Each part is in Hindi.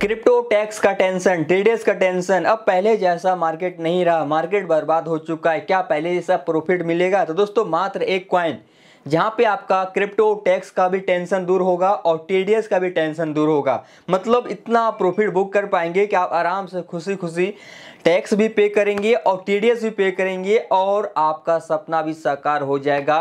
क्रिप्टो टैक्स का टेंशन ट्रेडर्स का टेंशन अब पहले जैसा मार्केट नहीं रहा मार्केट बर्बाद हो चुका है क्या पहले जैसा प्रॉफिट मिलेगा तो दोस्तों मात्र एक क्वाइन जहाँ पे आपका क्रिप्टो टैक्स का भी टेंशन दूर होगा और टी का भी टेंशन दूर होगा मतलब इतना प्रॉफिट बुक कर पाएंगे कि आप आराम से खुशी खुशी टैक्स भी पे करेंगे और टी भी पे करेंगे और आपका सपना भी साकार हो जाएगा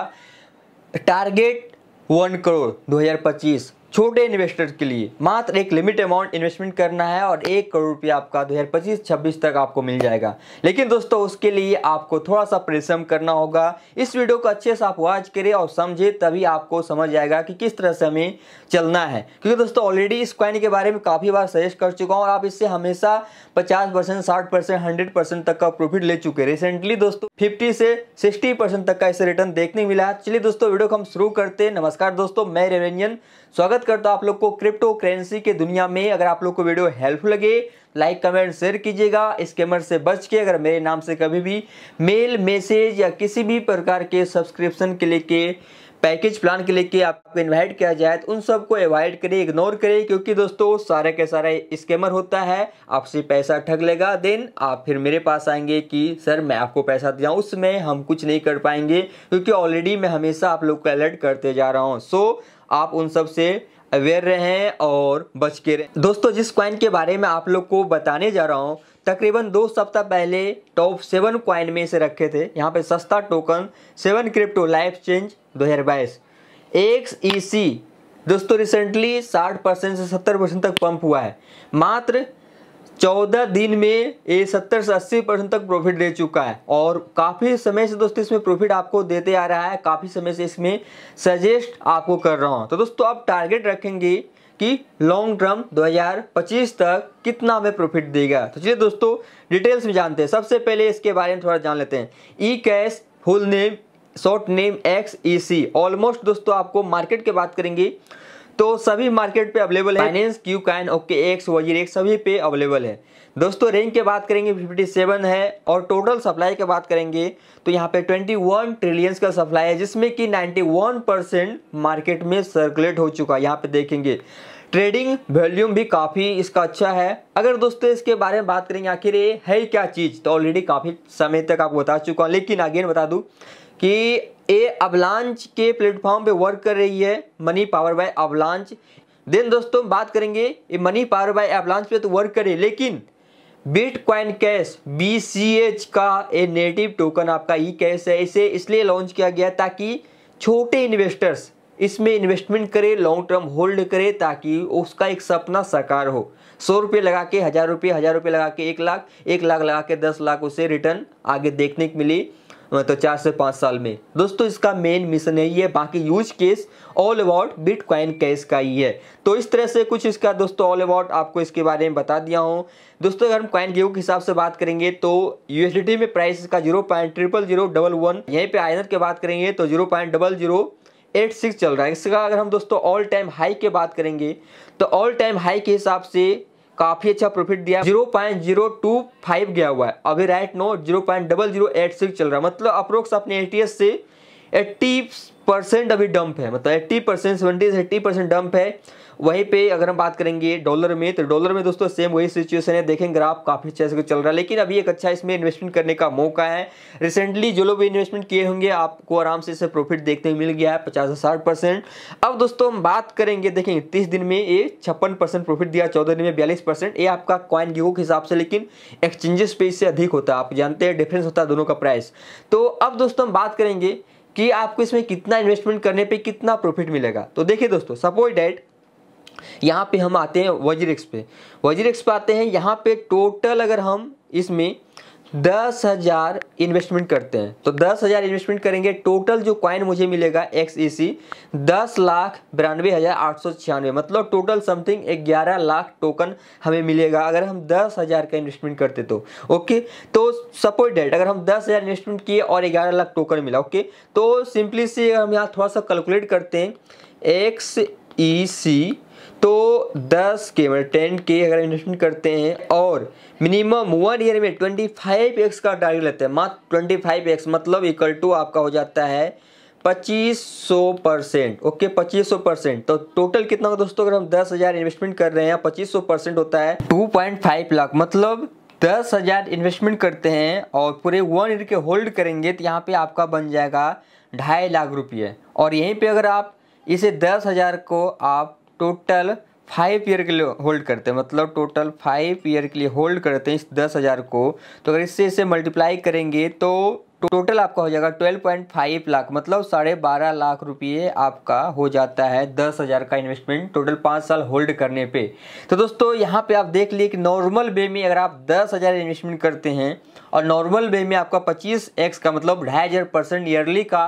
टारगेट वन करोड़ 2025 छोटे इन्वेस्टर के लिए मात्र एक लिमिट अमाउंट इन्वेस्टमेंट करना है और एक करोड़ रुपया आपका दो हज़ार पच्चीस छब्बीस तक आपको मिल जाएगा लेकिन दोस्तों उसके लिए आपको थोड़ा सा परिश्रम करना होगा इस वीडियो को अच्छे से आप वॉच करें और समझे तभी आपको समझ आएगा कि किस तरह से हमें चलना है क्योंकि दोस्तों ऑलरेडी इस क्वाइन के बारे में काफ़ी बार सजेस्ट कर चुका हूँ और आप इससे हमेशा पचास परसेंट साठ परसेंट हंड्रेड परसेंट तक का प्रॉफिट ले चुके रिसेंटली दोस्तों फिफ्टी से सिक्सटी परसेंट तक का इसे रिटर्न देखने मिला है तो चलिए दोस्तों वीडियो को हम शुरू करते हैं नमस्कार दोस्तों मैं रेवेंजन स्वागत करता हूं आप लोग को क्रिप्टो करेंसी के दुनिया में अगर आप लोग को वीडियो हेल्पफुल लगे लाइक कमेंट शेयर कीजिएगा स्कैमर से बच के अगर मेरे नाम से कभी भी मेल मैसेज या किसी भी प्रकार के सब्सक्रिप्शन के लेके पैकेज प्लान के लेके आपको इनवाइट किया जाए तो उन सबको अवॉइड करें इग्नोर करें क्योंकि दोस्तों सारे के सारे स्कैमर होता है आपसे पैसा ठग लेगा देन आप फिर मेरे पास आएंगे कि सर मैं आपको पैसा दिया उसमें हम कुछ नहीं कर पाएंगे क्योंकि ऑलरेडी मैं हमेशा आप लोग को अलर्ट करते जा रहा हूँ सो so, आप उन सब से अवेयर रहें और बच के रहें दोस्तों जिस क्वाइन के बारे में आप लोग को बताने जा रहा हूँ तकरीबन दो सप्ताह पहले टॉप सेवन क्वाइन में से रखे थे यहाँ पे सस्ता token seven crypto life change दो हज़ार बाईस एक्स ई सी दोस्तों रिसेंटली साठ परसेंट से सत्तर परसेंट तक पंप हुआ है मात्र चौदह दिन में ये सत्तर से अस्सी परसेंट तक प्रॉफिट दे चुका है और काफ़ी समय से दोस्तों इसमें प्रॉफिट आपको देते आ रहा है काफ़ी समय से इसमें सजेस्ट आपको कर रहा हूँ तो दोस्तों आप टारगेट रखेंगे कि लॉन्ग टर्म 2025 तक कितना हमें प्रॉफिट देगा तो चलिए दोस्तों डिटेल्स में जानते हैं सबसे पहले इसके बारे में थोड़ा जान लेते हैं E cash full name short name X E C almost दोस्तों आपको मार्केट के बात करेंगे तो सभी मार्केट पे अवेलेबल है Binance KuCoin OKX WazirX सभी पे अवेलेबल है दोस्तों रेंज के बात करेंगे फिफ्टी सेवन है और टोटल सप्लाई की बात करेंगे तो यहाँ पे ट्वेंटी वन ट्रिलियंस का सप्लाई है जिसमें कि वन परसेंट मार्केट में सर्कुलेट हो चुका है यहाँ पे देखेंगे ट्रेडिंग वॉल्यूम भी काफ़ी इसका अच्छा है अगर दोस्तों इसके बारे में बात करेंगे आखिर ये है क्या चीज़ तो ऑलरेडी काफ़ी समय तक आपको बता चुका हूँ लेकिन अगेन बता दूँ कि ए अवलांच के प्लेटफॉर्म पे वर्क कर रही है money power by Avalanche then दोस्तों बात करेंगे ये मनी पावर बाय अवलांच पे तो वर्क करे लेकिन coin cash B C H का ए नेटिव टोकन आपका ई कैश है इसे इसलिए लॉन्च किया गया ताकि छोटे इन्वेस्टर्स इसमें इन्वेस्टमेंट करे लॉन्ग टर्म होल्ड करे ताकि उसका एक सपना साकार हो सौ रुपये लगा के हज़ार रुपये हज़ार रुपये लगा के एक लाख एक लाख लगा के दस लाख उसे रिटर्न आगे देखने को मिली तो चार से पाँच साल में दोस्तों इसका मेन मिशन यही है बाकी use case all about bitcoin cash का ही है तो इस तरह से कुछ इसका दोस्तों ऑल अबाउट आपको इसके बारे में बता दिया हूँ दोस्तों अगर हम क्वाइन गेव के हिसाब से बात करेंगे तो यूएसडी में प्राइस इसका zero point triple zero double one यहीं पर आयनर की बात करेंगे तो zero point double zero eight six चल रहा है इसका अगर हम दोस्तों ऑल टाइम हाई की बात करेंगे तो ऑल टाइम हाई के हिसाब से काफ़ी अच्छा प्रॉफिट दिया zero point zero two five गया हुआ है अभी right now zero point double zero eight six चल रहा है मतलब अप्रोक्स अपने एटीएस से एट्टी परसेंट अभी डंप है मतलब eighty percent seventy eighty percent dump है वहीं पे अगर हम बात करेंगे डॉलर में तो डॉलर में दोस्तों सेम वही सिचुएशन है देखेंगे ग्राफ काफ़ी अच्छे से चल रहा है लेकिन अभी एक अच्छा इसमें इन्वेस्टमेंट करने का मौका है रिसेंटली जो लोग भी इन्वेस्टमेंट किए होंगे आपको आराम से इसे प्रॉफिट देखने मिल गया है पचास से साठ परसेंट अब दोस्तों हम बात करेंगे देखेंगे तीस दिन में ये छप्पन परसेंट प्रॉफिट दिया चौदह दिन में बयालीस परसेंट ये आपका कॉइन गेहू के हिसाब से लेकिन एक्सचेंजेस पे इससे अधिक होता है आप जानते हैं डिफरेंस होता है दोनों का प्राइस तो अब दोस्तों हम बात करेंगे कि आपको इसमें कितना इन्वेस्टमेंट करने पे कितना प्रॉफिट मिलेगा तो देखिए दोस्तों सपोज डेट यहाँ पे हम आते हैं वजीरेक्स पे वजीरेक्स पे आते हैं यहाँ पे टोटल अगर हम इसमें दस हज़ार इन्वेस्टमेंट करते हैं तो दस हज़ार इन्वेस्टमेंट करेंगे टोटल जो कॉइन मुझे मिलेगा एक्स ई सी दस लाख बिरानवे हज़ार आठ सौ छियानवे मतलब टोटल समथिंग ग्यारह लाख टोकन हमें मिलेगा अगर हम दस हज़ार का इन्वेस्टमेंट करते तो ओके तो सपोज डेट अगर हम दस हज़ार इन्वेस्टमेंट किए और ग्यारह लाख टोकन मिला ओके तो सिंपली से हम यहाँ थोड़ा सा कैलकुलेट करते हैं एक्स ई सी तो 10 के मतलब टेन के अगर इन्वेस्टमेंट करते हैं और मिनिमम वन ईयर में 25x का टारगेट लेते हैं मात्र 25x मतलब इक्वल टू आपका हो जाता है 2500 परसेंट ओके 2500 परसेंट तो टोटल कितना होगा दोस्तों अगर हम 10,000 इन्वेस्टमेंट कर रहे हैं 2500 परसेंट होता है 2.5 लाख मतलब दस हज़ार इन्वेस्टमेंट करते हैं और पूरे वन ईयर के होल्ड करेंगे तो यहाँ पे आपका बन जाएगा ढाई लाख रुपये और यहीं पर अगर आप इसे दस हज़ार को आप टोटल फाइव ईयर के लिए होल्ड करते हैं मतलब टोटल फाइव ईयर के लिए होल्ड करते हैं इस दस हज़ार को तो अगर इससे इसे मल्टीप्लाई करेंगे तो टोटल आपका हो जाएगा ट्वेल्व पॉइंट फाइव लाख मतलब साढ़े बारह लाख रुपये आपका हो जाता है दस हज़ार का इन्वेस्टमेंट टोटल पाँच साल होल्ड करने पे तो दोस्तों यहाँ पे आप देख लिए कि नॉर्मल वे में अगर आप दस हज़ार इन्वेस्टमेंट करते हैं और नॉर्मल वे में आपका पच्चीस एक्स का मतलब ढाई हज़ार परसेंट ईयरली का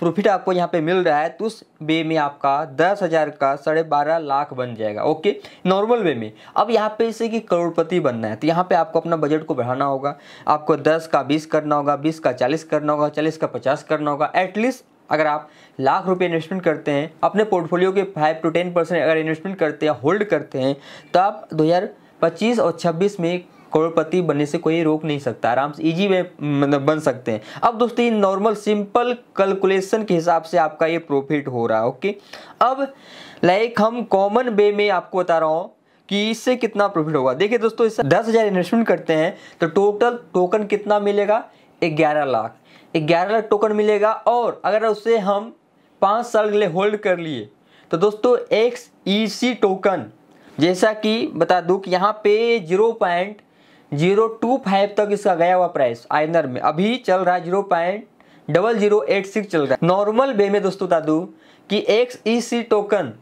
प्रॉफिट आपको यहाँ पे मिल रहा है तो उस वे में आपका दस हज़ार का साढ़े बारह लाख बन जाएगा ओके नॉर्मल वे में अब यहाँ पे इसे कि करोड़पति बनना है तो यहाँ पे आपको अपना बजट को बढ़ाना होगा आपको दस का बीस करना होगा बीस का चालीस करना होगा चालीस का पचास करना होगा एटलीस्ट अगर आप लाख रुपए इन्वेस्टमेंट करते हैं अपने पोर्टफोलियो के फाइव टू टेन परसेंट अगर इन्वेस्टमेंट करते हैं होल्ड करते हैं तो आप दो हज़ार पच्चीस और छब्बीस में करोड़पति बनने से कोई रोक नहीं सकता आराम से ईजी वे मतलब बन सकते हैं अब दोस्तों ये नॉर्मल सिंपल कैलकुलेशन के हिसाब से आपका ये प्रॉफिट हो रहा है ओके अब लाइक हम कॉमन वे में आपको बता रहा हूँ कि इससे कितना प्रॉफिट होगा देखिए दोस्तों इससे दस हज़ार इन्वेस्टमेंट करते हैं तो टोटल टोकन कितना मिलेगा ग्यारह लाख ग्यारह लाख टोकन मिलेगा और अगर उसे हम पाँच साल के लिए होल्ड कर लिए तो दोस्तों एक्स ई सी टोकन जैसा कि बता दूँ कि यहाँ पे zero point zero two five तक इसका गया हुआ प्राइस आइनर में अभी चल रहा है zero point double zero eight six चल रहा है नॉर्मल वे में दोस्तों बता दू कि एक्स ई सी टोकन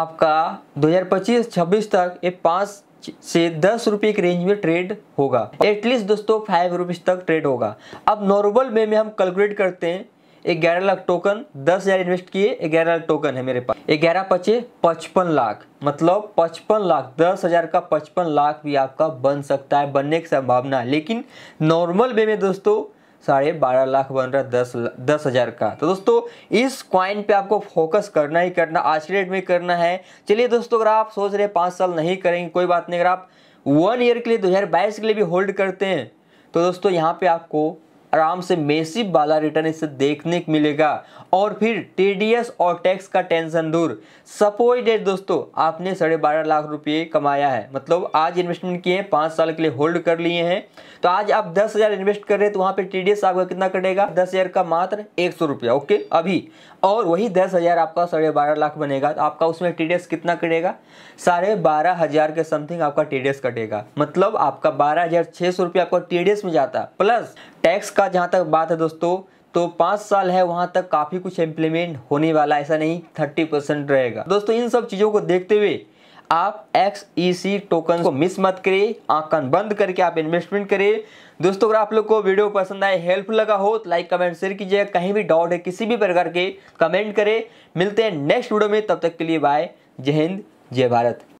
आपका दो हजार पच्चीस छब्बीस तक ये पाँच से दस रुपए की रेंज में ट्रेड होगा एटलीस्ट दोस्तों फाइव रुपीज़ तक ट्रेड होगा अब नॉर्मल वे में हम कैलकुलेट करते हैं ग्यारह लाख टोकन दस हज़ार इन्वेस्ट किए ग्यारह लाख टोकन है मेरे पास ग्यारह पचे पचपन लाख मतलब पचपन लाख दस हज़ार का पचपन लाख भी आपका बन सकता है बनने की संभावना है लेकिन नॉर्मल वे में दोस्तों साढ़े बारह लाख बन रहा दस दस हज़ार का तो दोस्तों इस क्वाइन पे आपको फोकस करना ही करना आज के डेट में करना है चलिए दोस्तों अगर आप सोच रहे पाँच साल नहीं करेंगे कोई बात नहीं अगर आप वन ईयर के लिए बाईस के लिए भी होल्ड करते हैं तो दोस्तों यहाँ पे आपको आराम से मेसिव वाला रिटर्न इसे देखने को मिलेगा और फिर टीडीएस और टैक्स का टेंशन दूर सपोज डेट दोस्तों आपने साढ़े बारह लाख रुपये कमाया है मतलब आज इन्वेस्टमेंट किए हैं पाँच साल के लिए होल्ड कर लिए हैं तो आज आप दस हज़ार इन्वेस्ट कर रहे हैं तो वहाँ पे टी आपका कितना कटेगा दस हज़ार का मात्र एक सौ रुपया ओके अभी और वही दस हज़ार आपका साढ़े बारह लाख बनेगा तो आपका उसमें टी कितना कटेगा साढ़े बारह हज़ार के समथिंग आपका टी कटेगा मतलब आपका बारह हज़ार छः सौ रुपये आपका टी में जाता है प्लस टैक्स का जहाँ तक बात है दोस्तों तो पाँच साल है वहाँ तक काफ़ी कुछ इम्प्लीमेंट होने वाला ऐसा नहीं थर्टी परसेंट रहेगा दोस्तों इन सब चीज़ों को देखते हुए आप एक्स ई सी टोकन को मिस मत करें आंकन बंद करके आप इन्वेस्टमेंट करें दोस्तों अगर आप लोग को वीडियो पसंद आए हेल्पफुल लगा हो तो लाइक कमेंट शेयर कीजिएगा कहीं भी डाउट है किसी भी प्रकार के कमेंट करें मिलते हैं नेक्स्ट वीडियो में तब तक के लिए बाय जय हिंद जय भारत